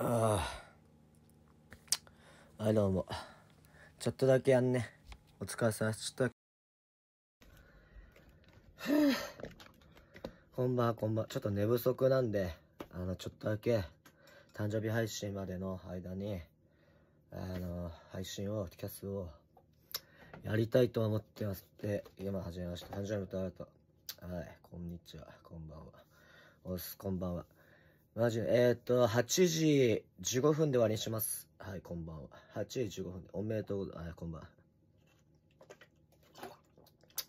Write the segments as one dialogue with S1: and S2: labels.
S1: ああ。はい、どうも。ちょっとだけやんね。お疲れ様。ちょっとだけ。はあ、こんばんは、こんばんは。ちょっと寝不足なんで、あの、ちょっとだけ、誕生日配信までの間に、あの、配信を、キャスを、やりたいと思ってますって、今始めました。誕生日とあると。はい、こんにちは、こんばんは。おす、こんばんは。マジえー、っと、8時15分で終わりにします。はい、こんばんは。8時15分で、おめでとうございます。こんばんは。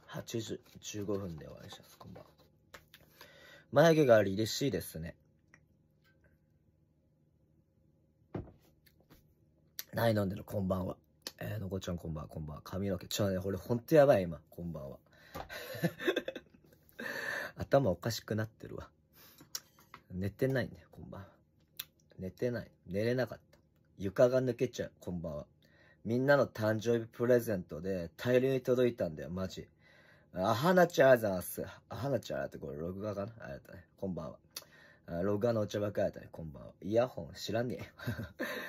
S1: 8時15分で終わりにします。こんばんは。眉毛があり嬉しいですね。ない飲んでる、こんばんは。えー、のこちゃんこんばんは、こんばんは。髪の毛。ちょ、ね、俺ほんとやばい、今。こんばんは。頭おかしくなってるわ。寝てないね、こんばんは。寝てない。寝れなかった。床が抜けちゃう、こんばんは。みんなの誕生日プレゼントで大量に届いたんだよ、マジ。あはなちゃーざんす。あはなちゃーってこれ録画かなあやだね。こんばんは。あ録画のお茶ばっかりだね。こんばんは。イヤホン知らねえ。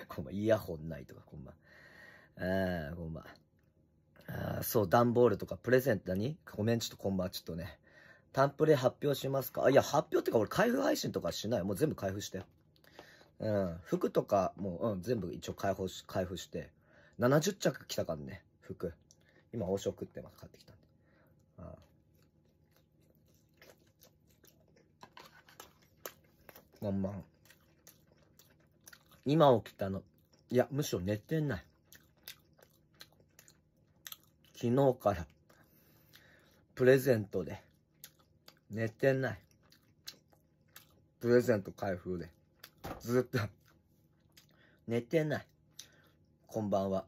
S1: こんばんは。イヤホンないとか、こんばんは。あー、こんばんは。あそう、段ボールとかプレゼント何ごめん、ちょっとこんばんは。ちょっとね。ンプレ発表しますかいや、発表ってか俺開封配信とかしない。もう全部開封して。うん。服とかもう、うん、全部一応開放し、開封して。70着来たからね、服。今、王将食ってます。買ってきたんで。うん。まんまん。今起きたの。いや、むしろ寝てない。昨日から、プレゼントで。寝てない。プレゼント開封で。ずっと。寝てない。こんばんは。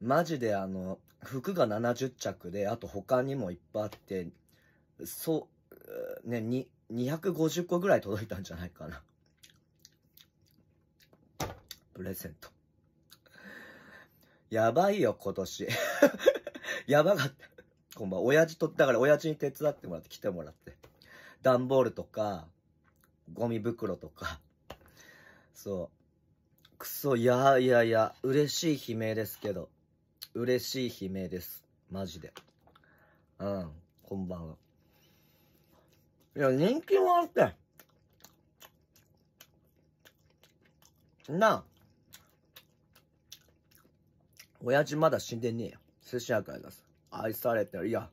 S1: マジであの、服が70着で、あと他にもいっぱいあって、そう、ね、に、250個ぐらい届いたんじゃないかな。プレゼント。やばいよ、今年。やばかった。こんばんは。親父と、だから親父に手伝ってもらって、来てもらって。段ボールとか、ゴミ袋とか。そう。くそ、いやいやいや、嬉しい悲鳴ですけど。嬉しい悲鳴です。マジで。うん、こんばんは。いや、人気もあって。なあ。親父まだ死んでねえよ。寿司屋から出す。愛されてる。いや、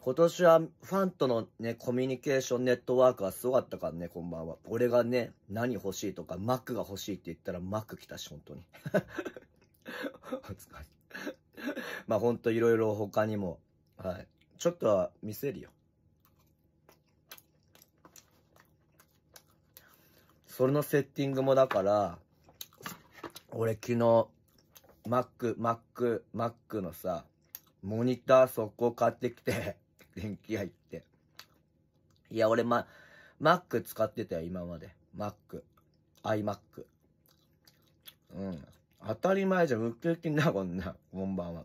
S1: 今年はファンとのね、コミュニケーションネットワークはすごかったからね、こんばんは。俺がね、何欲しいとか、マックが欲しいって言ったらマック来たし、本当に。まあほんといろいろ他にも。はい。ちょっとは見せるよ。それのセッティングもだから、俺昨日、マック、マック、マックのさ、モニター速攻買ってきて、電気屋行って。いや、俺ま、Mac 使ってたよ、今まで。Mac。iMac。うん。当たり前じゃん、ウキウキな、こんな、こんばんは。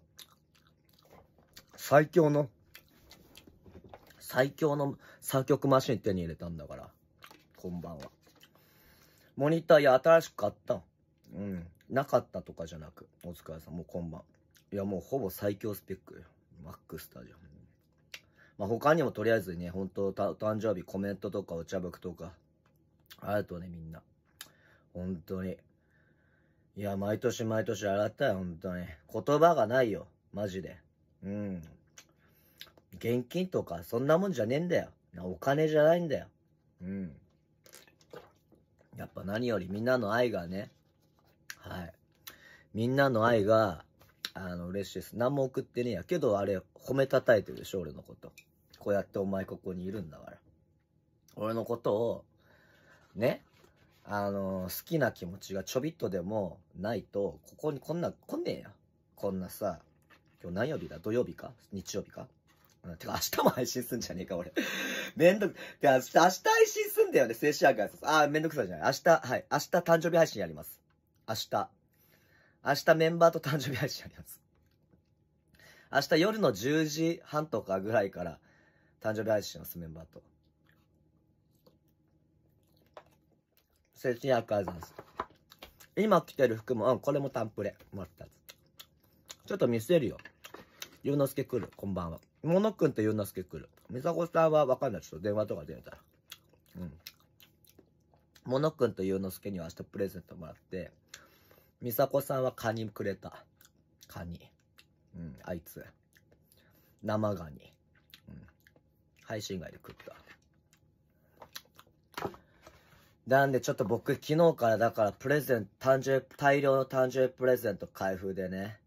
S1: 最強の、最強の作曲マシン手に入れたんだから。こんばんは。モニター、いや、新しく買ったうん。なかったとかじゃなく、お疲れさん、もうこんばん。いや、もうほぼ最強スペック。マックスタジオ。まあ、他にもとりあえずね、本当た誕生日コメントとかお茶服とか、あるとね、みんな。本当に。いや、毎年毎年洗ったよ、本当に。言葉がないよ、マジで。うん。現金とか、そんなもんじゃねえんだよ。お金じゃないんだよ。うん。やっぱ何よりみんなの愛がね、はい。みんなの愛が、あの、嬉しいです。何も送ってねえや。けど、あれ、褒めたたえてるでしょ、俺のこと。こうやってお前ここにいるんだから。俺のことを、ね、あの好きな気持ちがちょびっとでもないと、ここにこんな、来ねえや。こんなさ、今日何曜日だ土曜日か日曜日かてか明日も配信すんじゃねえか、俺。めんどく、てか明日、明日配信すんだよね、静止画挨拶。あー、めんどくさいじゃない。明日、はい。明日誕生日配信やります。明日。明日メンバーと誕生日配信あります。明日夜の10時半とかぐらいから誕生日配信します、メンバーと。節約あざす。今着てる服も、うん、これもタンプレ。もらったやつ。ちょっと見せるよ。ゆうのすけ来る、こんばんは。ものくんとゆうのすけ来る。みさこさんはわかんない。ちょっと電話とか出たら。うん。ものくんとゆうのすけには明日プレゼントもらって、美佐子さんはカニくれた。カニ。うん、あいつ。生ガニ。うん。配信外で食った。なんでちょっと僕昨日からだからプレゼント、誕生日、大量の誕生日プレゼント開封でね。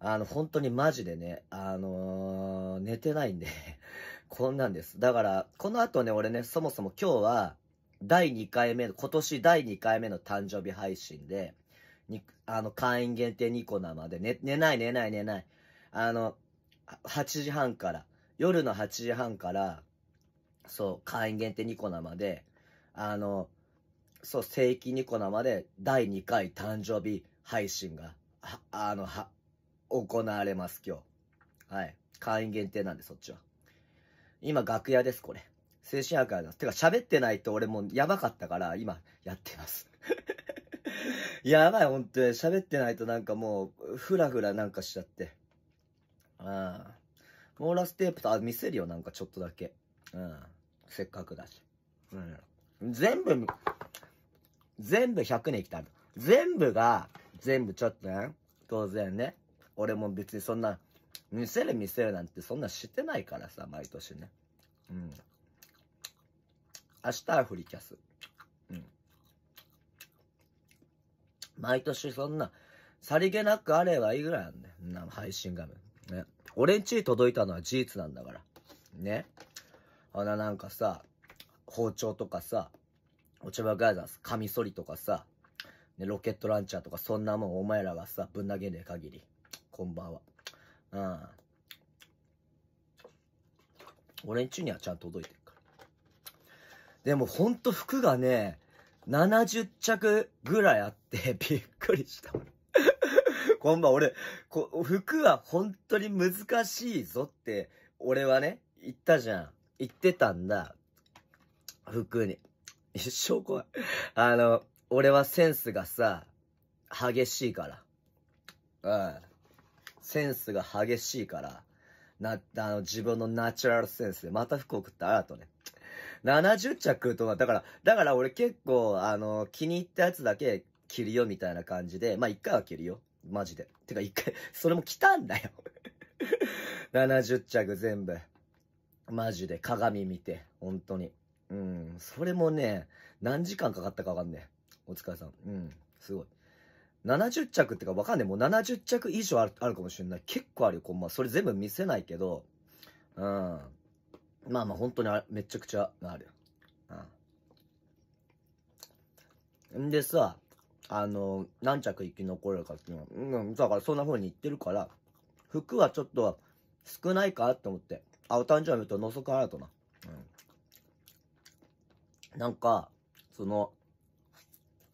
S1: あの、本当にマジでね、あのー、寝てないんで こんなんです。だから、この後ね、俺ね、そもそも今日は、第2回目今年第2回目の誕生日配信で、に、あの、会員限定2個生で、寝、寝ない寝ない寝ない。あの、8時半から、夜の8時半から、そう、会員限定2個生で、あの、そう、正規ニコ生で第2回誕生日配信が、は、あの、は、行われます、今日。はい。会員限定なんで、そっちは。今、楽屋です、これ。精神薬ありす。てか、喋ってないと俺もうやばかったから、今、やってます。やばい、ほんと喋ってないとなんかもう、ふらふらなんかしちゃって。ああ。モーラステープと、あ、見せるよ、なんかちょっとだけ。うん。せっかくだし。うん。全部、全部100年来た全部が、全部ちょっとね、当然ね。俺も別にそんな、見せる見せるなんてそんなしてないからさ、毎年ね。うん。明日はフリキャス。うん。毎年そんな、さりげなくあればいいぐらいなんだよ。な配信画面。ね。俺んちに届いたのは事実なんだから。ね。あのなんかさ、包丁とかさ、落ち葉ガイザース、カミソリとかさ、ね、ロケットランチャーとかそんなもんお前らがさ、ぶん投げねえ限り。こんばんは。うん。俺んちにはちゃんと届いてるから。でもほんと服がね、70着ぐらいあって、びっくりした。こんばん俺、こ、服は本当に難しいぞって、俺はね、言ったじゃん。言ってたんだ。服に。一生怖い。あの、俺はセンスがさ、激しいから。うん。センスが激しいから。な、あの、自分のナチュラルセンスで、また服送った、あとね。70着とか、だから、だから俺結構、あの、気に入ったやつだけ着るよみたいな感じで、まあ一回は着るよ。マジで。てか一回、それも着たんだよ70 着全部。マジで鏡見て、本当に。うん、それもね、何時間かかったかわかんねえ。お疲れさん。うん、すごい。70着ってかわかんねえ。もう70着以上あるあるかもしれない。結構あるよ。こんまあ、それ全部見せないけど。うん。まあまあ本当にあめちゃくちゃある。うん。んでさ、あの、何着生き残れるかっていうのは、うん、だからそんな風に言ってるから、服はちょっと少ないかって思って。あ、お誕生日とのそかやとな。うん。なんか、その、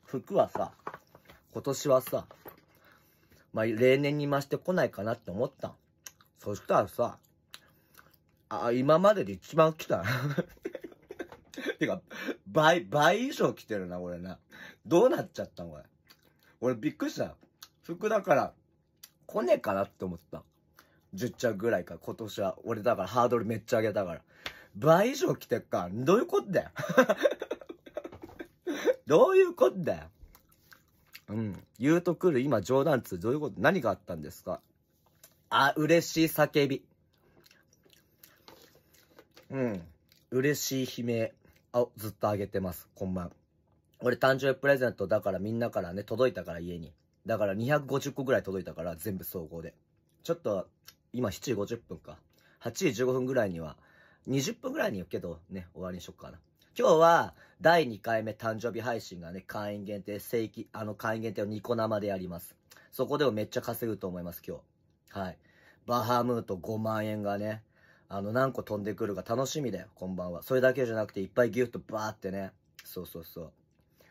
S1: 服はさ、今年はさ、まあ、例年に増して来ないかなって思ったそしたらさ、あ、今までで一番来た。てか、倍、倍以上来てるな、これな。どうなっちゃったん、これ。俺びっくりした。服だから、来ねえかなって思った。10着ぐらいか、今年は。俺だからハードルめっちゃ上げたから。倍以上来てっか。どういうことだよ。どういうことだよ。うん。言うとくる今冗談つどういうこと、何があったんですかあ、嬉しい叫び。うん。嬉しい悲鳴をずっとあげてます。こんばん。俺誕生日プレゼントだからみんなからね、届いたから家に。だから250個ぐらい届いたから全部総合で。ちょっと、今7時50分か。8時15分ぐらいには、20分ぐらいにうけどね、終わりにしよっかな。今日は、第2回目誕生日配信がね、会員限定、正規、あの会員限定をニコ生でやります。そこでもめっちゃ稼ぐと思います、今日。はい。バハムート5万円がね、あの、何個飛んでくるか楽しみだよ、こんばんは。それだけじゃなくて、いっぱいギュッとバーってね。そうそうそ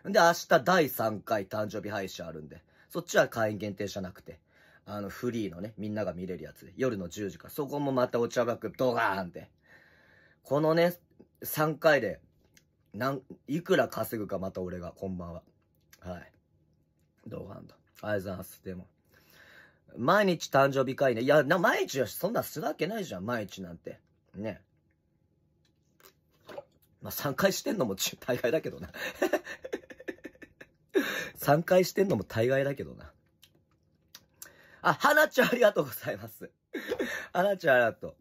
S1: う。んで、明日第3回誕生日配信あるんで、そっちは会員限定じゃなくて、あの、フリーのね、みんなが見れるやつで、夜の10時から、そこもまたお茶爆ドガーンって。このね、3回で、なん、いくら稼ぐかまた俺が、こんばんは。はい。ドガーンと。ありがとうございます。でも。毎日誕生日会ね。いや、な、毎日よし、そんなするわけないじゃん、毎日なんて。ね。まあ、3回してんのも 大概だけどな3回 してんのも大概だけどな。あ、花ちゃんありがとうございます。花ちゃんありがとう。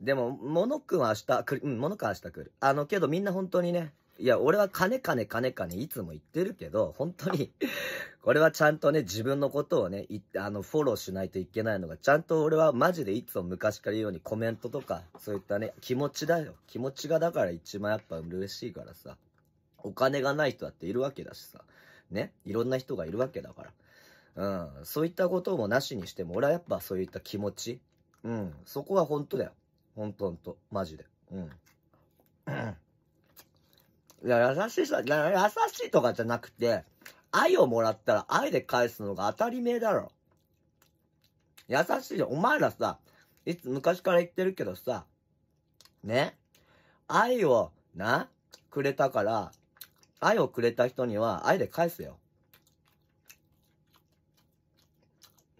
S1: でも、モノくんは明日来る。うん、モノくんは明日来る。あの、けどみんな本当にね、いや、俺は金金金金いつも言ってるけど、本当に これはちゃんとね、自分のことをね、あの、フォローしないといけないのが、ちゃんと俺はマジでいつも昔から言うようにコメントとか、そういったね、気持ちだよ。気持ちがだから一番やっぱ嬉しいからさ。お金がない人だっているわけだしさ。ね。いろんな人がいるわけだから。うん。そういったこともなしにしても、俺はやっぱそういった気持ち。うん。そこは本当だよ。本当本当。マジで。うん。いや、優しさ、優しいとかじゃなくて、愛をもらったら愛で返すのが当たり前だろ。優しいん。お前らさ、いつ、昔から言ってるけどさ、ね愛を、な、くれたから、愛をくれた人には愛で返すよ。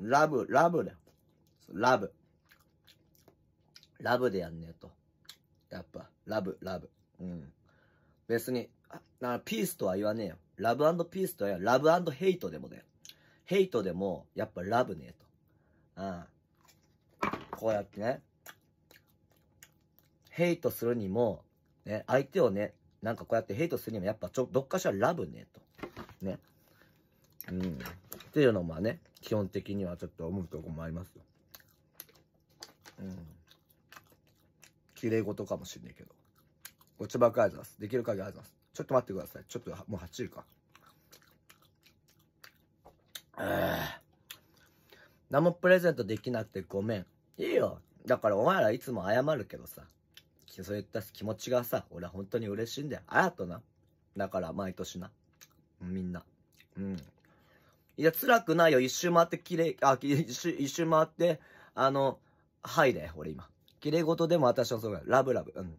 S1: ラブ、ラブだよ。ラブ。ラブでやんねえと。やっぱ、ラブ、ラブ。うん。別に、あピースとは言わねえよ。ラブピースとは言わラブヘイトでもだよ。ヘイトでも、やっぱラブねえと。ああこうやってね、ヘイトするにも、ね、相手をね、なんかこうやってヘイトするにも、やっぱちょ、どっかしらラブねえと。ね。うん。っていうのもね、基本的にはちょっと思うとこもありますよ。うん。綺麗事かもしんないけど。ごちばくあります。できる限りあります。ちょっと待ってください。ちょっと、もう8位か。え何もプレゼントできなくてごめん。いいよ。だからお前らいつも謝るけどさ。そういった気持ちがさ、俺は本当に嬉しいんだよ。あやとな。だから毎年な。みんな。うん。いや、辛くないよ。一周回ってきれい、あ、一周、一周回って、あの、はいで、俺今。綺麗事でも私はそうだラブラブ。うん。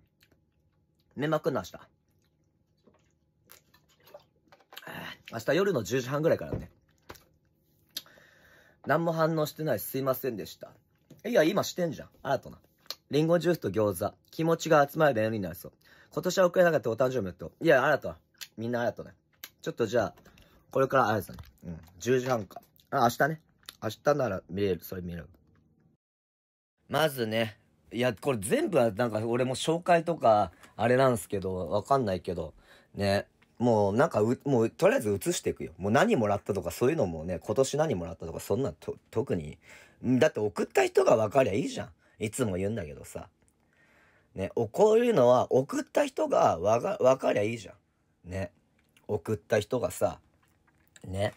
S1: 寝まくんな、明日。明日夜の10時半ぐらいからね。何も反応してないすいませんでした。いや、今してんじゃん。新たな。リンゴジュースと餃子。気持ちが集まる便よになりそう。今年は遅れなかったお誕生日だと。いや、新たな。みんな新たね。ちょっとじゃあ、これから新たね。うん。10時半か。あ、明日ね。明日なら見れる。それ見れる。まずね、いや、これ全部はなんか俺も紹介とか、あれなんですけど、わかんないけど、ね。もうなんかう、もうとりあえず移していくよ。もう何もらったとかそういうのもね、今年何もらったとかそんなと、特に。だって送った人が分かりゃいいじゃん。いつも言うんだけどさ。ね、こういうのは送った人がわが、分かりゃいいじゃん。ね。送った人がさ、ね。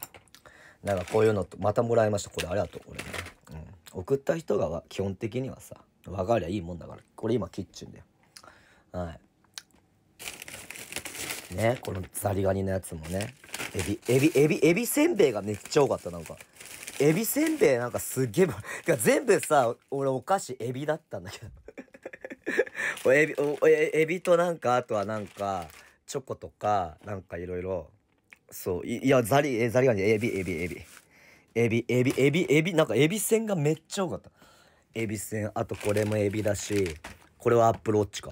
S1: なんかこういうのと、またもらいました。これありがとう、これね。うん。送った人が基本的にはさ、分かりゃいいもんだからこれ今キッチンだよはいねこのザリガニのやつもねエビエビエビエビせんべいがめっちゃ多かったなんかエビせんべいなんかすげえ、全部さ、俺お菓子エビだったんだけど エビ、エビとなんか、あとはなんか、チョコとか、なんかいろいろ。そう、いや、ザリ、ザリガニ、エビ、エビ、エビ。エビ、エビ、エビ、エビ、なんかエビせんがめっちゃ多かった。エビせん。あとこれもエビだし、これはアップルウォッチか。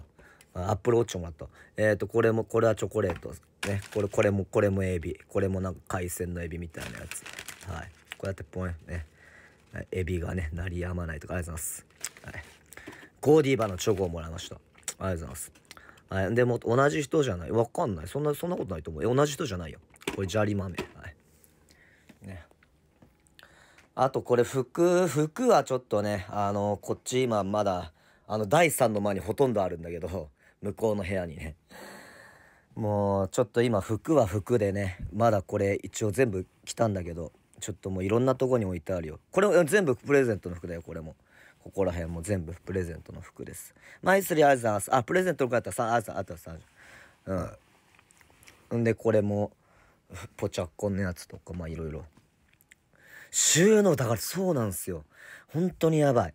S1: アップルウォッチもらった。えっ、ー、と、これも、これはチョコレート。ね。これ、これも、これもエビ。これもなんか海鮮のエビみたいなやつ。はい。こうやってポン、ね。エビがね、鳴りやまないとか、ありがとうございます。はい。ゴーディーバのチョコをもらいました。ありがとうございます。はい。でも、同じ人じゃない。わかんない。そんな、そんなことないと思う。同じ人じゃないよ。これ、砂利豆。あとこれ服、服はちょっとね、あの、こっち今まだ、あの、第3の前にほとんどあるんだけど、向こうの部屋にね。もう、ちょっと今服は服でね、まだこれ一応全部来たんだけど、ちょっともういろんなとこに置いてあるよ。これ全部プレゼントの服だよ、これも。ここら辺も全部プレゼントの服です。マイスリーアザース。あ、プレゼントの服だったらさ、アザー、あとさ、うん。んで、これも、ポチャッコンのやつとか、まあいろいろ。収納、だからそうなんですよ。本当にやばい。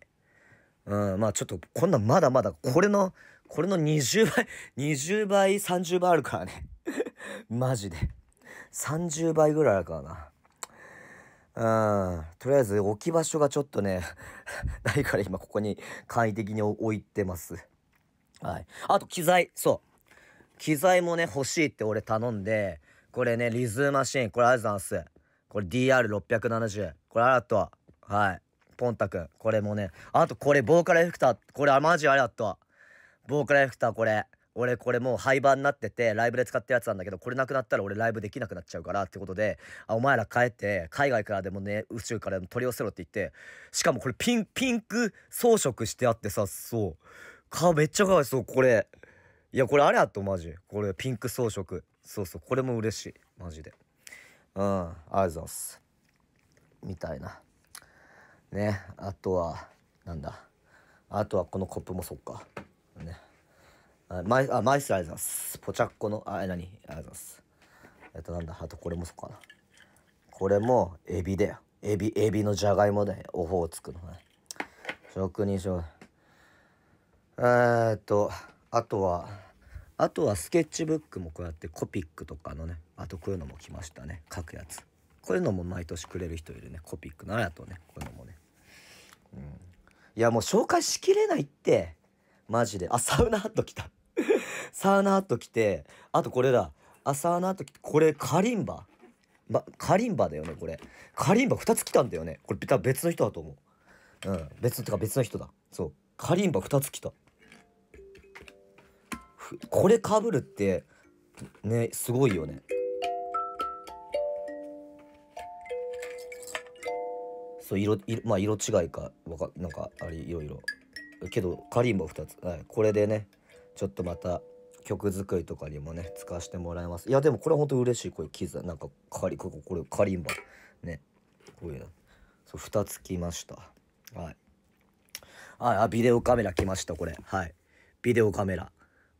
S1: うん、まあちょっと、こんなまだまだ、これの、これの20倍、20 倍、30倍あるからね。マジで。30倍ぐらいあるからな。うん、とりあえず置き場所がちょっとね、ないから今ここに簡易的に置いてます。はい。あと機材、そう。機材もね、欲しいって俺頼んで、これね、リズムマシン、これありがとうございます。これ DR670。これあらっとはい。ポンタくん。これもね。あとこれボーカルエフェクター。これマジあれった。ボーカルエフェクターこれ。俺これもう廃盤になっててライブで使ったやつなんだけどこれなくなったら俺ライブできなくなっちゃうからってことであお前ら帰って海外からでもね宇宙からでも取り寄せろって言ってしかもこれピンピンク装飾してあってさそう顔めっちゃかわいそうこれいやこれあれやとマジこれピンク装飾そうそうこれも嬉しいマジで。うん、ありがとうございます。みたいな。ね、あとは、なんだ。あとはこのコップもそっか。ね。あマイあマイスありがとうございます。ポチャッコの、あ、え、何ありがとうございます。えっと、なんだ。あとこれもそっかな。これも、エビだよ。エビ、エビのじゃがいもでおオホーツクの。ね、職人商えー、っと、あとは、あとはスケッチブックもこうやってコピックとかのねあとこういうのも来ましたね書くやつこういうのも毎年くれる人いるねコピックのあやとねこういうのもねうんいやもう紹介しきれないってマジであサウナハット来た サウナハット来てあとこれだあサウナハット来てこれカリンバま、カリンバだよねこれカリンバ2つ来たんだよねこれ別の人だと思ううん別とか別の人だそうカリンバ2つ来たこれかぶるってねすごいよねそう色色まあ色違いかわかなんかあれいろいろけどカリンボ2つ、はい、これでねちょっとまた曲作りとかにもね使わせてもらいますいやでもこれほんと嬉しいこういう傷なんかカリこれこれカリンボねこういうのそう2つ来ましたはいああビデオカメラ来ましたこれはいビデオカメラ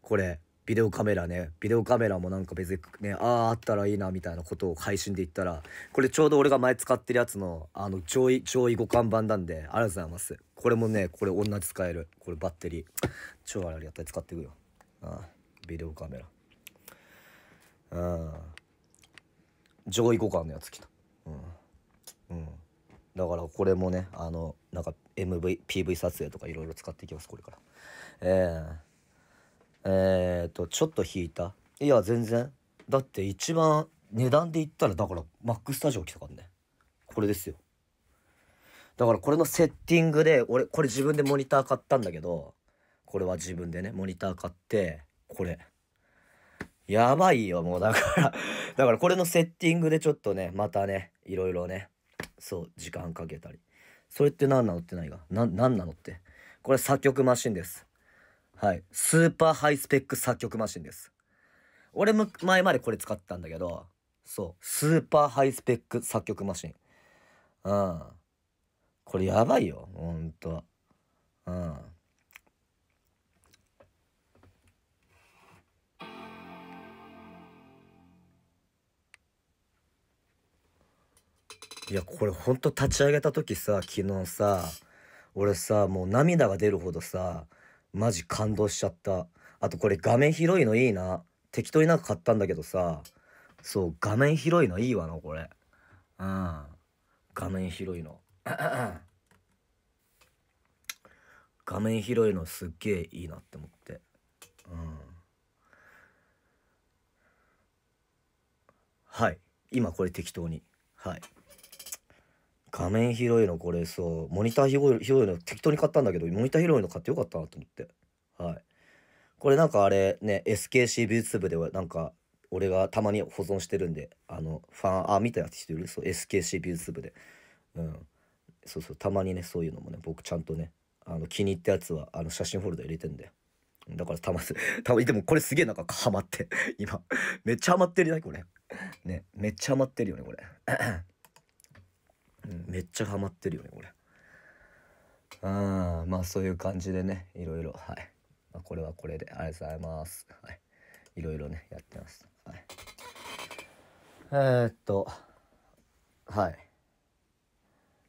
S1: これビデオカメラねビデオカメラもなんか別にねあああったらいいなみたいなことを配信で言ったらこれちょうど俺が前使ってるやつのあの上位上位互換版なんでありがとうございますこれもねこれ同じ使えるこれバッテリー超あれあったい使っていくよああビデオカメラうん上位互換のやつ来たうんうんだからこれもねあのなんか MV PV 撮影とかいろいろ使っていきますこれからええーえっ、と、ちょっと引いた。いや、全然。だって一番値段で言ったら、だから、マックスタジオ来たからね。これですよ。だからこれのセッティングで、俺、これ自分でモニター買ったんだけど、これは自分でね、モニター買って、これ。やばいよ、もうだから だからこれのセッティングでちょっとね、またね、いろいろね、そう、時間かけたり。それって何なのってないが、な、何なのって。これ作曲マシンです。はい。スーパーハイスペック作曲マシンです。俺も前までこれ使ってたんだけど、そう。スーパーハイスペック作曲マシン。うん。これやばいよ。ほんとは。うん。いや、これほんと立ち上げた時さ、昨日さ、俺さ、もう涙が出るほどさ、マジ感動しちゃった。あとこれ画面広いのいいな。適当になんか買ったんだけどさ。そう、画面広いのいいわな、これ。うん。画面広いの。画面広いのすっげえいいなって思って。うん。はい。今これ適当に。はい。画面広いのこれそうモニター広いの適当に買ったんだけどモニター広いの買ってよかったなと思ってはいこれなんかあれね SKC ーツ部ではなんか俺がたまに保存してるんであのファンあみたやつしてるそう SKC ーツ部でうんそうそうたまにねそういうのもね僕ちゃんとねあの気に入ったやつはあの写真フォルダ入れてんだよだからたま たまでもこれすげえなんかハマって今めっちゃハマってるねこれねめっちゃハマってるよねこれめっちゃハマってるよねこれあまあそういう感じでねいろいろはい、まあ、これはこれでありがとうございますはいいろいろねやってますはいえー、っとはい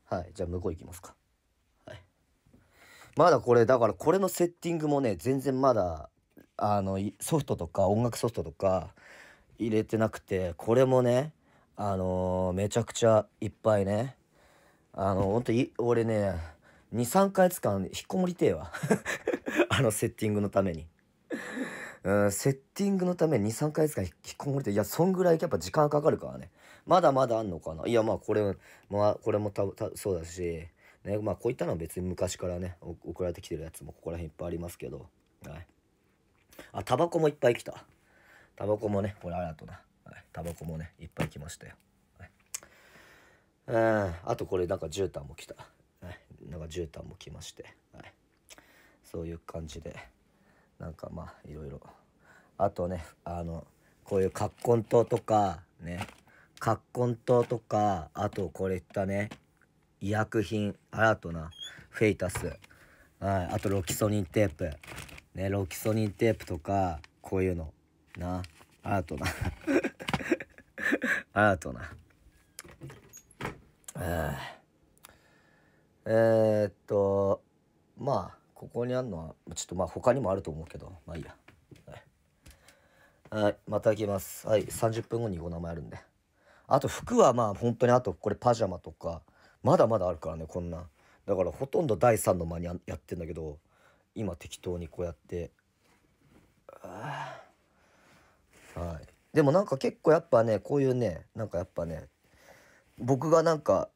S1: はいじゃあ向こう行きますかはいまだこれだからこれのセッティングもね全然まだあのソフトとか音楽ソフトとか入れてなくてこれもねあのー、めちゃくちゃいっぱいねあの、ほんと、俺ね、2、3ヶ月間引っこもりてえわ。あのセッティングのために。うん、セッティングのために2、3ヶ月間引っこもりて、いや、そんぐらいやっぱ時間かかるからね。まだまだあんのかな。いや、まあ、これ、まあ、これもた、た、そうだし、ね、まあ、こういったのは別に昔からね、送られてきてるやつもここら辺いっぱいありますけど、はい。あ、タバコもいっぱい来た。タバコもね、これあらとな。はい、タバコもね、いっぱい来ましたよ。あとこれなんか絨毯も来た、なんか絨毯も来まして、はい、そういう感じでなんかまあいろいろあとねあのこういう葛根糖とかね葛根糖とかあとこれいったね医薬品アラートなフェイタス、はい、あとロキソニンテープねロキソニンテープとかこういうのなアラートなアラートなえー、えー、っとまあここにあるのはちょっとまあ他にもあると思うけどまあいいやはい、はい、また行きますはい30分後にお名前あるんであと服はまあ本当にあとこれパジャマとかまだまだあるからねこんなだからほとんど第3の間にやってんだけど今適当にこうやってはいでもなんか結構やっぱねこういうねなんかやっぱね僕がなんか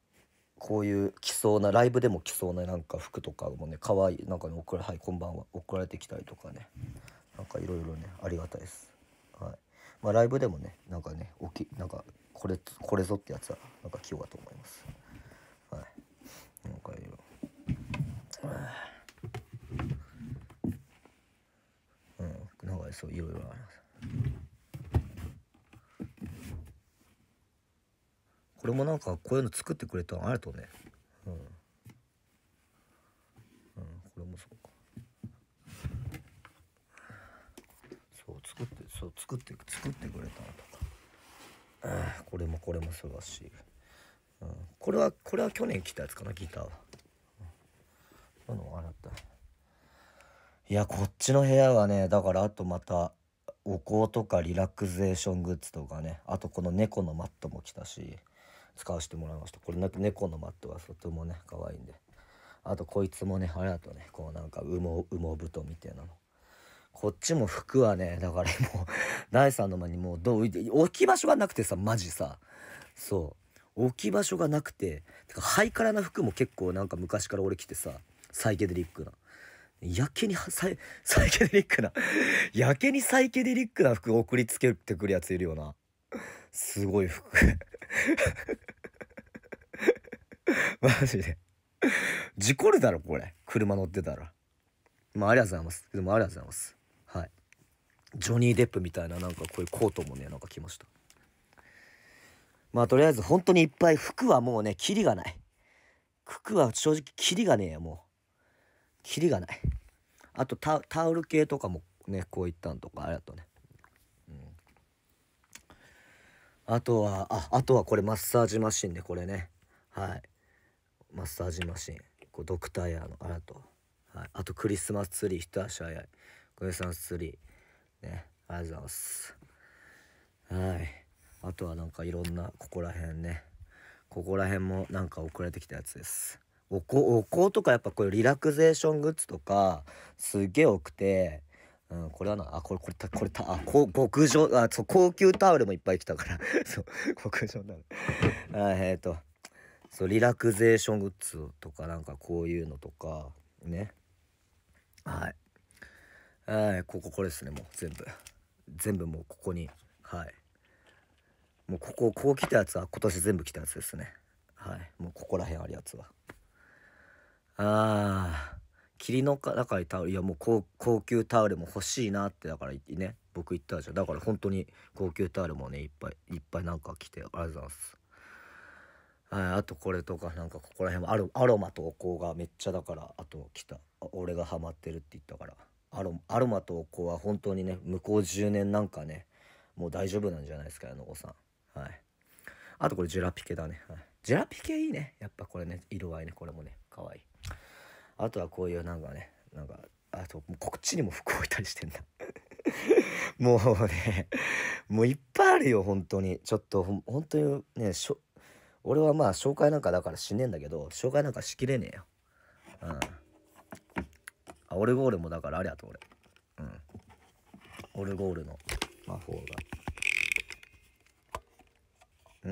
S1: こういう着そうなライブでも着そうななんか服とかもね可愛いなんかね送らはいこんばんは送られてきたりとかねなんかいろいろねありがたいです。はい。まあライブでもねなんかねおきなんかこれこれぞってやつはなんか着ようかと思います。はい。なんかいろ。うん、なんかそういろいろあります。これもなんかこういうの作ってくれたのありとねうん、うん、これもそうかそう作ってそう作って作ってくれたのとか、うん、これもこれも素晴らし、い。うん、これはこれは去年来たやつかなギターは、うん、のあなたいやこっちの部屋はねだからあとまたお香とかリラクゼーショングッズとかねあとこの猫のマットも来たし使わせてもらいましたこれなんか猫のマットがとてもね可愛いんであとこいつもねあれだとねこうなんか羽毛羽毛布団みたいなのこっちも服はねだからもう第 んの間にもうどう置き場所がなくてさマジさそう置き場所がなくててかハイカラな服も結構なんか昔から俺着てさサイケデリックなやけにサイ、サイケデリックな やけにサイケデリックな服を送りつけてくるやついるよな。すごい服 マジで。事故るだろ、これ。車乗ってたら。まあ、ありがとうございます。でも、ありがとうございます。はい。ジョニー・デップみたいな、なんかこういうコートもね、なんか着ました。まあ、とりあえず、本当にいっぱい、服はもうね、キリがない。服は正直、キリがねえよ、もう。キリがない。あとタ、タオル系とかもね、こういったんとか、ありがとうね。あとは、あ、あとはこれマッサージマシンでこれね。はい。マッサージマシンこうドクターエアのあなと、はい、あとクリスマスツリー一足早いクリスマスツリーねありがとうございますはいあとはなんかいろんなここら辺ねここら辺もなんか送られてきたやつですおこおことかやっぱこれリラクゼーショングッズとかすげえ多くてうん、これはな、あ、これ、これ、これ、あ、こ極上、あ、そう、高級タオルもいっぱい来たから。そう、極上なの。いえっ、ー、と、そうリラクゼーショングッズとかなんかこういうのとかねはいはいこここれですねもう全部全部もうここにはいもうこここう来たやつは今年全部来たやつですねはいもうここら辺あるやつはああ霧の中にタオルいやもう高高級タオルも欲しいなってだからね僕言ったじゃんだから本当に高級タオルもねいっぱいいっぱいなんか来てありがとうございますはい、あとこれとかなんかここら辺もアロアロマとお香がめっちゃだからあと来た俺がハマってるって言ったからアロアロマとお香は本当にね向こう10年なんかねもう大丈夫なんじゃないですかあのおさんはいあとこれジュラピケだね、はい、ジュラピケいいねやっぱこれね色合いねこれもねかわいいあとはこういうなんかねなんかあとこっちにも服置いたりしてんだ もうねもういっぱいあるよ本当にちょっと本当にねしょ俺はまあ紹介なんかだからしねえんだけど、紹介なんかしきれねえよ。うん。あ、オルゴールもだからありゃと俺。うん。オルゴールの魔法が。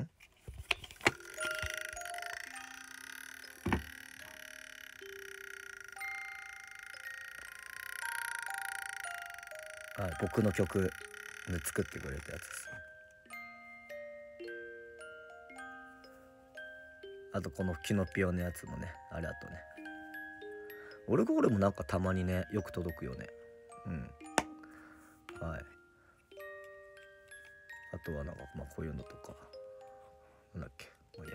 S1: んい、僕の曲作ってくれたやつです。あとこのキノピオのやつもねあれあとね俺ールもなんかたまにねよく届くよねうんはいあとはなんかまあこういうのとかなんだっけもういい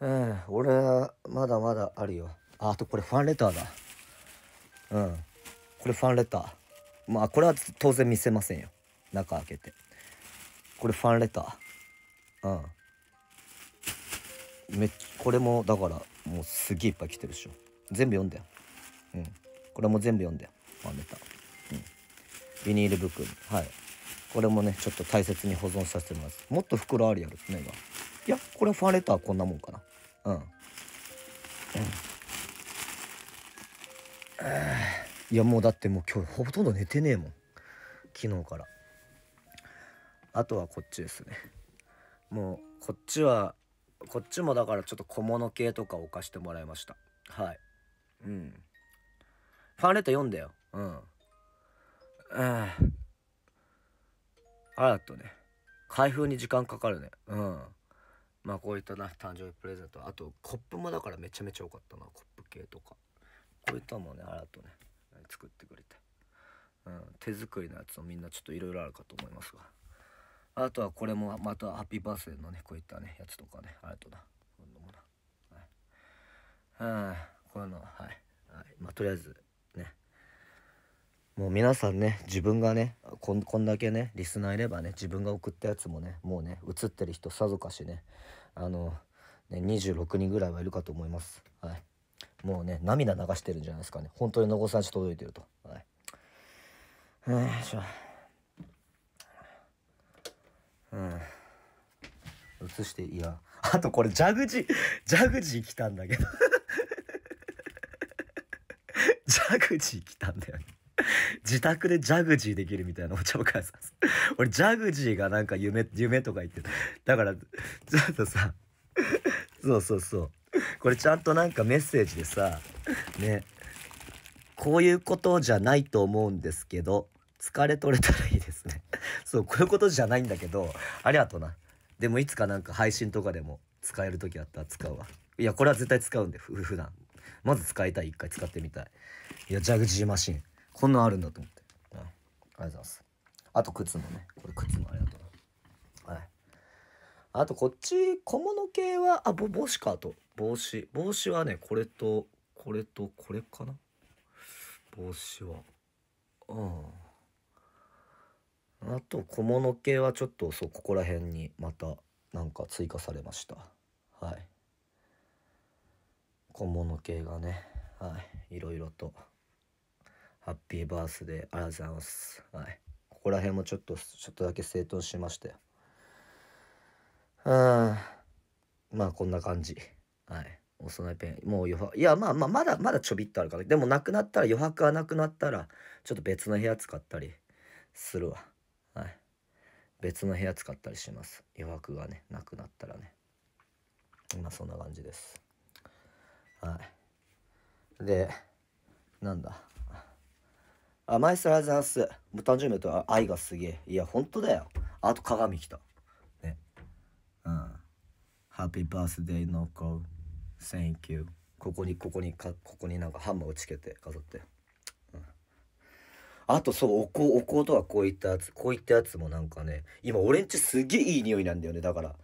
S1: やはいうん俺はまだまだあるよああとこれファンレターだうんこれファンレターまあこれは当然見せませんよ中開けて。これファンレター。うん。めこれもだからもうすげえいっぱい来てるでしょ。全部読んだよ。うん。これも全部読んだよ。ファンレター。うん。ビニール袋。はい。これもね、ちょっと大切に保存させてもらいます。もっと袋あるやるね、今。いや、これファンレターこんなもんかな。うん。うんいやもうだってもう今日ほとんど寝てねえもん昨日からあとはこっちですねもうこっちはこっちもだからちょっと小物系とか置かしてもらいましたはいうんファンレター読んだようんああらとね開封に時間かかるねうんまあこういったな誕生日プレゼントあとコップもだからめちゃめちゃ多かったなコップ系とかこういったもねあらとね作ってくれて、うん、手作りのやつをみんなちょっといろいろあるかと思いますがあとはこれもまたハッピーバースデーのねこういったねやつとかねあとなこういもなはい、はあ、こういうのはい、はい、まあとりあえずねもう皆さんね自分がねこんこんだけねリスナーいればね自分が送ったやつもねもうね映ってる人さぞかしねあのね26人ぐらいはいるかと思いますはいもうね涙流してるんじゃないですかね本当に残さんち届いてるとはいよいしょうん。映して、いや。あとこれ、蛇口、ジー来たんだけどジャグジー来たんだよね自宅でジャグジーできるみたいなお茶を返さす。俺、ジャグジーがなんか夢、夢とか言ってた。だから、ちょっとさ、そうそうそう。これちゃんとなんかメッセージでさ、ね、こういうことじゃないと思うんですけど、疲れ取れたらいいですね。そう、こういうことじゃないんだけど、ありがとうな。でもいつかなんか配信とかでも使える時あったら使うわ。いや、これは絶対使うんで、ふ普段。まず使いたい。一回使ってみたい。いや、ジャグジーマシン。こんなんあるんだと思って。うん。ありがとうございます。あと靴もね。これ靴もありがとうな。はい。あとこっち、小物系は、あ、ぼ帽子か、あと。帽子。帽子はね、これと、これと、これかな。帽子は。うん。あと小物系はちょっとそうここら辺にまたなんか追加されましたはい小物系がねはいいろいろとハッピーバースデーありがとうございますはいここら辺もちょっとちょっとだけ整頓しましたようんまあこんな感じはいお供えペンもう余白いやまあまあまだまだちょびっとあるからでもなくなったら余白がなくなったらちょっと別の部屋使ったりするわ別の部屋使ったりします余白がねなくなったらね今そんな感じですはいでなんだあマイスラーザースとう誕生日と愛がすげえいや本当だよあと鏡来たねうんハッピーバースデーの子 Thank you ここにここにかここになんかハンマーをつけて飾ってあとそう、お香、お香とはこういったやつ、こういったやつもなんかね、今俺んちすげえいい匂いなんだよね、だから。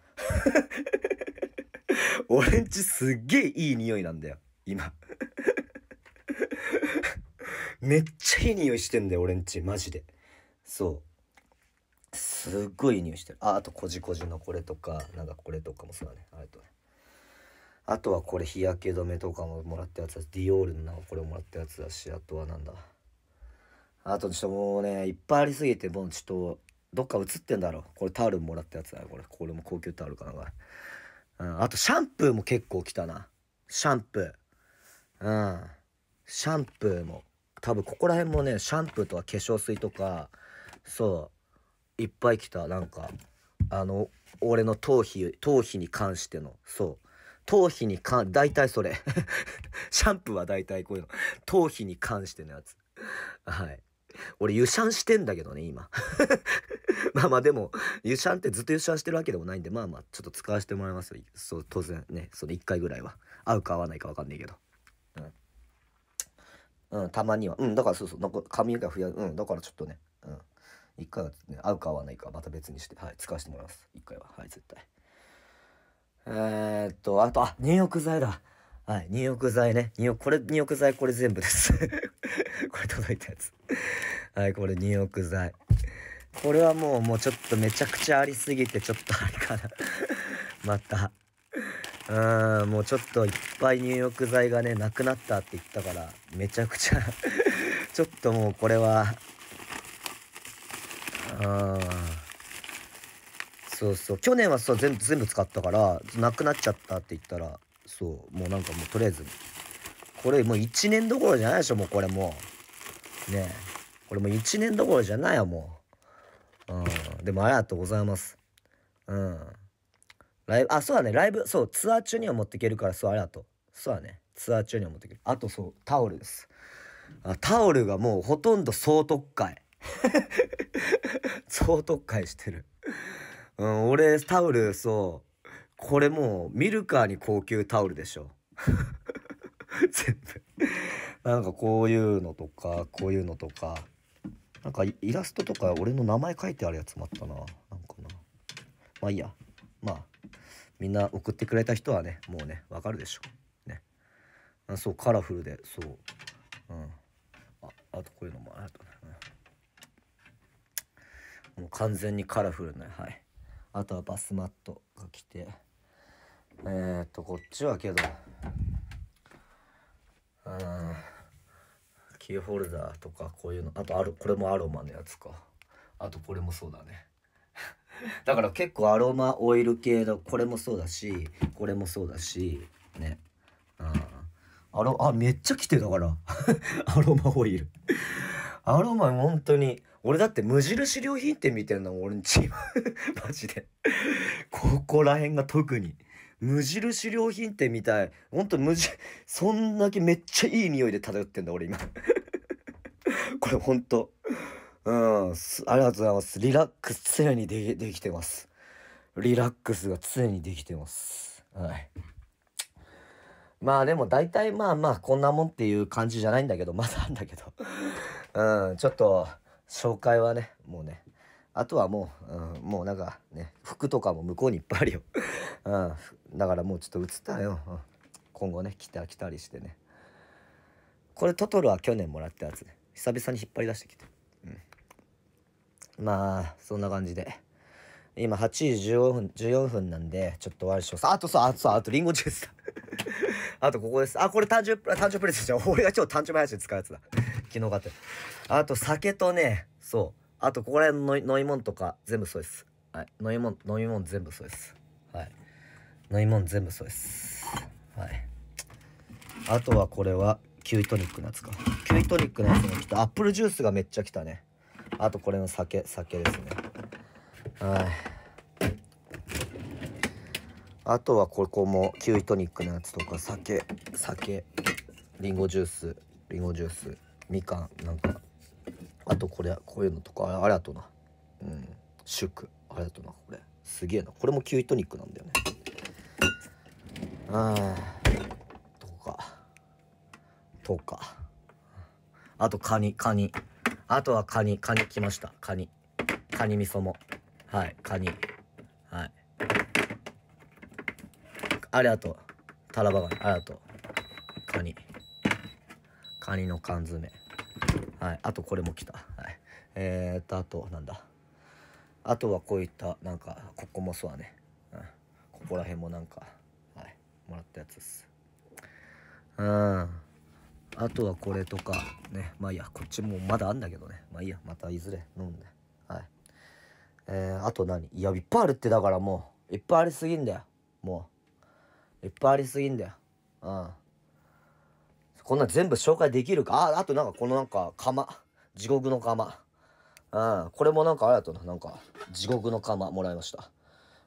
S1: 俺んちすっげえいい匂いなんだよ、今。めっちゃいい匂いしてんだよ、俺んち、マジで。そう。すっごいいい匂いしてる。あ、あと、こじこじのこれとか、なんかこれとかもそうだね。あれとね。あとはこれ、日焼け止めとかももらったやつだし、ディオールのなんかこれもらったやつだし、あとはなんだ。あとちょっともうね、いっぱいありすぎて、もうちょっと、どっか映ってんだろ。これタオルもらったやつだよ、これ。これも高級タオルかな、これ。うん。あとシャンプーも結構来たな。シャンプー。うん。シャンプーも。多分ここら辺もね、シャンプーとか化粧水とか、そう、いっぱい来た。なんか、あの、俺の頭皮、頭皮に関しての、そう。頭皮に関、大体それ。シャンプーは大体こういうの。頭皮に関してのやつ。はい。俺、湯シャンしてんだけどね、今。まあまあ、でも、湯シャンってずっと湯シャンしてるわけでもないんで、まあまあ、ちょっと使わせてもらいますよ。そう、当然ね、その1回ぐらいは。合うか合わないかわかんないけど。うん。うん、たまには。うん、だからそうそう、なんか髪が増や、うん、だからちょっとね、うん。1回はね、合うか合わないかまた別にして、はい、使わせてもらいます。1回は。はい、絶対。えー、っと、あと、あ、入浴剤だ。はい、入浴剤ね。入浴、これ、入浴剤これ全部です。これ届いたやつはい、これ入浴剤。これはもう、もうちょっとめちゃくちゃありすぎて、ちょっとあれかな また。うん、もうちょっといっぱい入浴剤がね、なくなったって言ったから、めちゃくちゃ ちょっともうこれは、あそうそう。去年はそう全部、全部使ったから、なくなっちゃったって言ったら、そう、もうなんかもうとりあえず、これもう1年どころじゃないでしょ、もうこれもう。ねえ。これもう1年どころじゃないよ、もう。うん。でもありがとうございます。うん。ライブ、あ、そうだね、ライブ、そう、ツアー中には持っていけるから、そう、ありがとう。そうだね、ツアー中には持っていける。あと、そう、タオルです。あタオルがもうほとんど総特会。総特会してる。うん、俺、タオル、そう、これもう、見るかーに高級タオルでしょ。全部なんかこういうのとかこういうのとかなんかイラストとか俺の名前書いてあるやつもあったななんかなまあいいやまあみんな送ってくれた人はねもうねわかるでしょねそうカラフルでそううんああとこういうのもあとね、うね。もう完全にカラフルねはいあとはバスマットが来てえー、っとこっちはけどキーホルダーとかこういうのあとあるこれもアロマのやつかあとこれもそうだね だから結構アロマオイル系のこれもそうだしこれもそうだしねうんロあめっちゃ来てだから アロマオイルアロマ本当に俺だって無印良品店見てんのも俺んち マジでここら辺が特に無印良品店みたい。ほんと無印、そんだけめっちゃいい匂いで漂ってんだ、俺今。これほんと。うん。ありがとうございます。リラックス常にでできてます。リラックスが常にできてます。はい。まあでも大体まあまあこんなもんっていう感じじゃないんだけど、まだあんだけど。うん、ちょっと紹介はね、もうね、あとはもう、うん、もうなんかね、服とかも向こうにいっぱいあるよ。うん、だからもうちょっと映ったよ。今後ね、来た、来たりしてね。これトトロは去年もらったやつね。久々に引っ張り出してきて。うん、まあ、そんな感じで。今8時15分、14分なんで、ちょっと終わりしう。さあとそう、あとそう、あとリンゴジュースだ。あとここです。あ、これ誕生、誕生プレゼントじゃん。俺が今日誕生日林使うやつだ。昨日買って。あと酒とね、そう。あと、ここら辺の飲み物とか全部そうです。はい。飲み物、飲み物全部そうです。はい。飲み物全部そうです。はい。あとはこれは、キュイトニックのやつか。キュイトニックのやつも来た。アップルジュースがめっちゃ来たね。あとこれの酒、酒ですね。はい。あとはここもキュイトニックのやつとか、酒、酒、リンゴジュース、リンゴジュース、みかん、なんか、あとこれこういうのとかあれあとなうん祝あれあとなこれすげえなこれもキウイトニックなんだよねああとかとかあとカニカニあとはカニカニ来ましたカニカニ味噌もはいカニはいあれあとタラバガニあれがとカニカニの缶詰はい。あと、これも来た。はい。えー、っと、あと、なんだ。あとはこういった、なんか、ここもそうだね。うん。ここら辺もなんか、はい。もらったやつです。うん。あとはこれとか、ね。まあいいや、こっちもまだあんだけどね。まあいいや、またいずれ飲んで。はい。えー、あと何いや、いっぱいあるってだからもう、いっぱいありすぎんだよ。もう。いっぱいありすぎんだよ。うん。こんな全部紹介できるかあ、あとなんかこのなんか釜。地獄の釜。うん。これもなんかあれだとな。なんか、地獄の釜もらいました。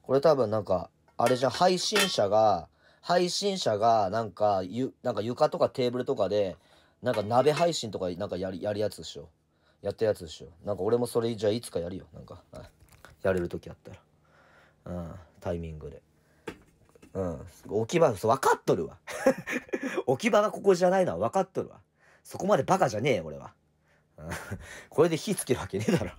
S1: これ多分なんか、あれじゃん、配信者が、配信者がなんか、ゆ、なんか床とかテーブルとかで、なんか鍋配信とかなんかやり、やるやつでしょ。やったやつでしょ。なんか俺もそれじゃあいつかやるよ。なんか、はい、やれる時あったら。うん。タイミングで。うん。置き場、そう、分かっとるわ。置き場がここじゃないのは分かっとるわ。そこまでバカじゃねえよ、俺は。これで火つけるわけねえだろ。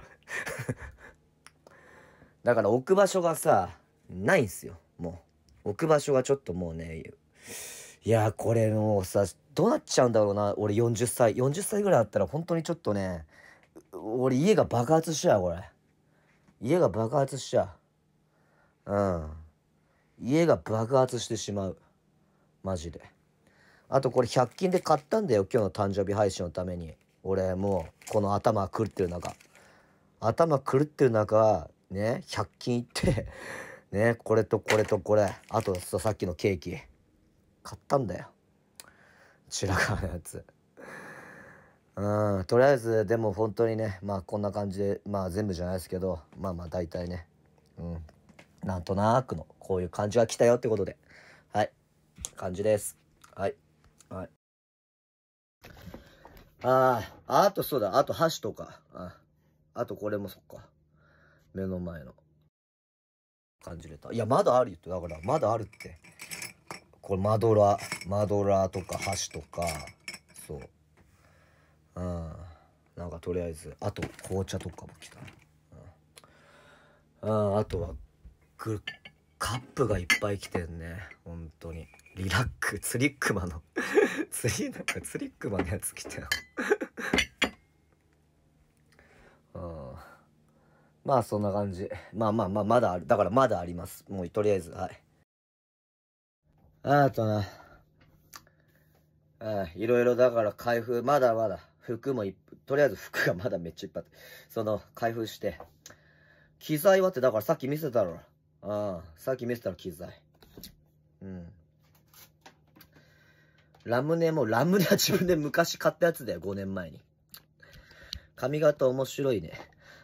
S1: だから置く場所がさ、ないんすよ、もう。置く場所がちょっともうね、いやこれもうさ、どうなっちゃうんだろうな、俺40歳。40歳ぐらいだったら本当にちょっとね、俺家が爆発しちゃう、これ。家が爆発しちゃう。うん。家が爆発してしまう。マジで。あとこれ100均で買ったんだよ。今日の誕生日配信のために。俺もうこの頭狂ってる中。頭狂ってる中、ね、100均行って ね、これとこれとこれ。あとさっきのケーキ。買ったんだよ。白川のやつ。うん、とりあえずでも本当にねまあこんな感じでまあ全部じゃないですけどまあまあ大体ねうんなんとなくの、こういう感じが来たよってことで。はい。感じです。はい。はい。ああ、あとそうだ、あと箸とか。ああとこれもそっか。目の前の。感じれた。いや、まだあるよって。だから、まだあるって。これ、マドラー、マドラーとか箸とか、そう。うん。なんかとりあえず、あと紅茶とかも来た。うん。ああとはク、カップがいっぱい来てんね。本当に。リラック、ツリックマのツ リ、なんかツリックマのやつ来てよ うん。まあそんな感じ。まあまあまあ、まだある。だからまだあります。もうとりあえず、はい。あとな。ああ、いろいろだから開封、まだまだ、服もいとりあえず 服がまだめっちゃいっぱいその、開封して。機材はって、だからさっき見せたろ。ああ、さっき見せたの機材。うん。ラムネも、ラムネは 自分で昔買ったやつだよ、5年前に。髪型面白いね。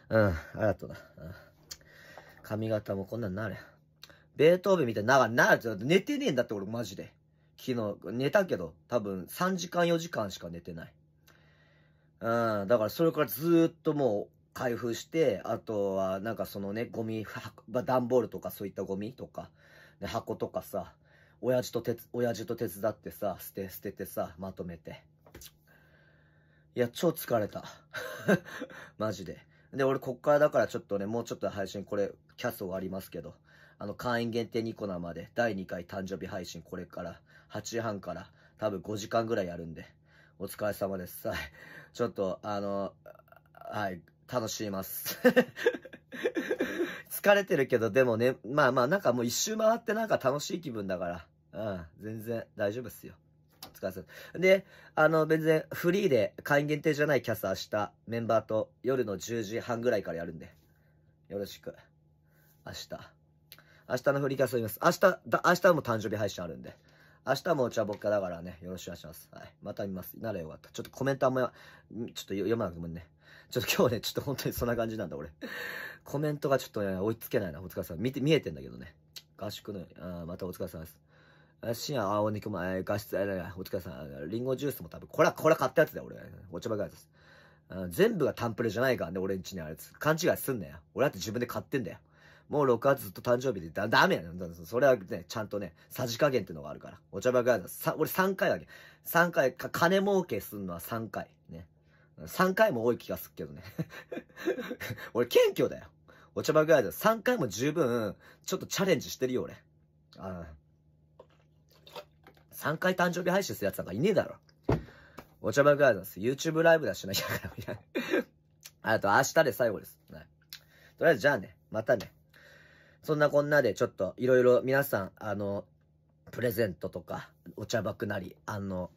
S1: うん、ありがとうな。髪型もこんなんなれ。ベートーベンみたいになな寝てねえんだって俺マジで。昨日、寝たけど、多分3時間4時間しか寝てない。うん、だからそれからずーっともう開封して、あとは、なんかそのね、ゴミ、段ボールとかそういったゴミとか、ね、箱とかさ、親父と手、親父と手伝ってさ、捨て、捨ててさ、まとめて。いや、超疲れた。マジで。で、俺、こっからだからちょっとね、もうちょっと配信、これ、キャスト終わりますけど、あの、会員限定ニコ生で、第2回誕生日配信、これから、8時半から、多分5時間ぐらいやるんで、お疲れ様です。はい。ちょっと、あの、はい、楽しみます 疲れてるけど、でもね、まあまあ、なんかもう一周回ってなんか楽しい気分だから、うん、全然大丈夫っすよ。疲れてで、あの、全然フリーで会員限定じゃないキャス明日、メンバーと夜の10時半ぐらいからやるんで、よろしく。明日。明日のフリーキャスを見ます。明日、だ明日も誕生日配信あるんで。明日もお茶ぼっかだからね、よろしくお願いします。はい。また見ます。ならよかった。ちょっとコメントあんま、ちょっと読まなくてもね。ちょっと今日ね、ちょっと本当にそんな感じなんだ、俺。コメントがちょっとね、追いつけないな、お疲れさん。見て、見えてんだけどね。合宿の、あまたお疲れさんです。深夜、青肉も、えー、画質、えお疲れさん。リンゴジュースも多分、これは、これは買ったやつだよ、俺。お茶ばかりです。全部がタンプレじゃないからね、俺んちにあれつ。勘違いすんなよ。俺だって自分で買ってんだよ。もう6月ずっと誕生日でだ、ダメやねそれはね、ちゃんとね、さじ加減ってのがあるから。お茶ばかりだ。さ、俺3回だけ。3回、か、金儲けすんのは3回。ね。3回も多い気がするけどね 俺謙虚だよ。お茶場ぐらいド3回も十分、ちょっとチャレンジしてるよ、俺。あ3回誕生日配信するやつなんかいねえだろ。お茶場ぐらいです。YouTube ライブだしなきゃから、みたいな。あと、明日で最後です。はい。とりあえず、じゃあね。またね。そんなこんなで、ちょっと、いろいろ皆さん、あの、プレゼントとか、お茶ばくなり、あの、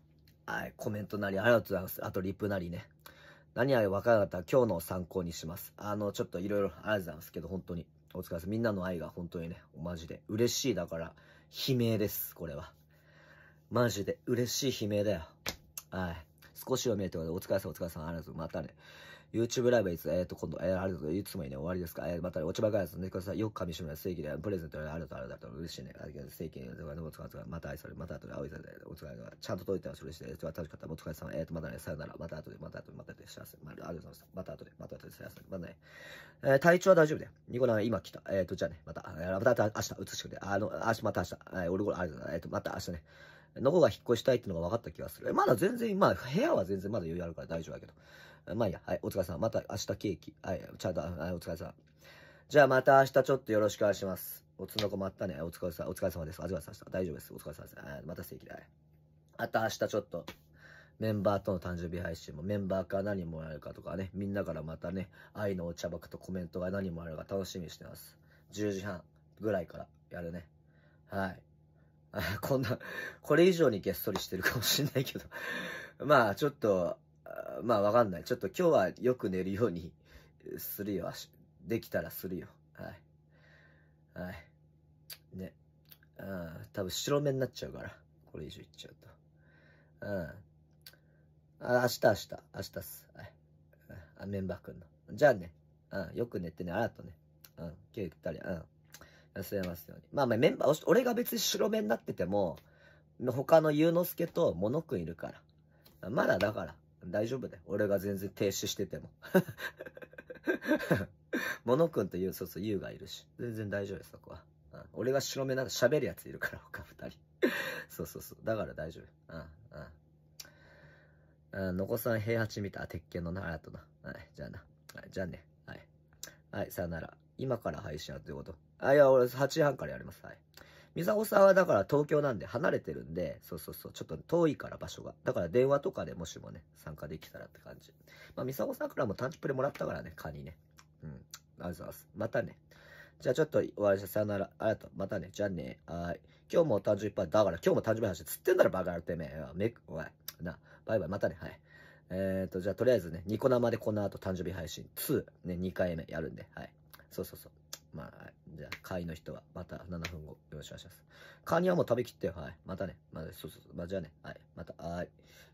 S1: はい、コメントなり、ありがとうございます。あと、リップなりね。何あれ分からなかったら、今日の参考にします。あの、ちょっといろいろありがとうございますけど、本当に。お疲れ様。みんなの愛が本当にね、マジで。嬉しいだから、悲鳴です、これは。マジで、嬉しい悲鳴だよ。はい。少しは見えてお疲れ様、お疲れ様、ありがとうございます。またね。YouTube ライブはいつ、えっ、ー、と、今度、えー、ありがとう、いつもいいね、終わりですか。えー、また、落ち葉ガイアス、でください。よくみめない、正義で、プレゼント、ありがとう、ありがとう、嬉しいね。ありがとう、正義で、お疲れ様、また愛され、また後で、青いされ、お疲れ様、ちゃんと届いてらそれしいです。と、楽た、お疲れ様、えっ、と、またね、さよなら、また後で、また後で、また後で、幸せ、また、ありがとうございました。また後で、また後で、幸せ、またね。えー、体調は大丈夫で、ニコラ、今来た。えっ、と、じゃあね、また、えー、また明日、移してくれ。あの、明日、また明日、えー、俺ごろ、ありがとうございます。えっ、と、また明日ね。の方が引っ越したいっていうのが分かった気がする。まだ全然、まあ、部屋は全然まだ余裕あるから大丈夫だけど。まあいいや。はい、お疲れさん。また明日ケーキ。はい、ちゃんと、はい、お疲れさん。じゃあまた明日ちょっとよろしくお願いします。おつのこまったね。お疲れ様。お疲れ様です。あずまさん大丈夫です。お疲れ様です。またステーキで。はい。また明日ちょっと、メンバーとの誕生日配信も、メンバーから何もらえるかとかね、みんなからまたね、愛のお茶箱とコメントが何もらえるか楽しみにしてます。10時半ぐらいからやるね。はい。こんな、これ以上にげっそりしてるかもしんないけどまあ、ちょっと、まあわかんない。ちょっと今日はよく寝るように するよ。できたらするよ。はい。はい。ね。うん。多分白目になっちゃうから。これ以上いっちゃうと。うん。あ、明日明日。明日っす。はい。あ、メンバーくんの。じゃあね。うん。よく寝てね。あらとね。うん。今日ゆったり。うん。休めますように。まあまあメンバー、俺が別に白目になってても、他のゆうのすけとモノくんいるから。まだだから。大丈夫だよ。俺が全然停止してても。モノ君とユウ、そうそう、ユウがいるし。全然大丈夫です、そこは。うん、俺が白目なんか喋るやついるから、他二人。そうそうそう。だから大丈夫。うん、うん。あ、のこさん、平八見た。鉄拳のな、あらとな。はい、じゃあな。はい、じゃあね。はい。はい、さよなら。今から配信やってこと。あ、いや、俺、8時半からやります。はい。ミサオさんはだから東京なんで離れてるんで、そうそうそう、ちょっと遠いから場所が。だから電話とかでもしもね、参加できたらって感じ。まあ、ミサオさくらも単純プレもらったからね、カニね。うん。ありがとうございます。またね。じゃあちょっとお会いしす。さよなら。ありがとう。またね。じゃあね。はい。今日も誕生日いっぱい。だから今日も誕生日話つってんだろ、バカやってめえ。めく、おい。な、バイバイ。またね。はい。えっ、ー、と、じゃあとりあえずね、ニコ生でこの後誕生日配信2、ね、2回目やるんで。はい。そうそうそう。まあ、じゃあ、会の人は、また7分後、よろしくお願いします。カニはもう食べきってよ。はい。またね。また、そうそうそう。まあ、じゃあね。はい。また、はい。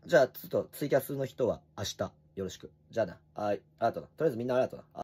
S1: じゃあ、ちょっと、ツイキャスの人は、明日、よろしく。じゃあな。はい。ありがとうな。とりあえずみんなありがとうな。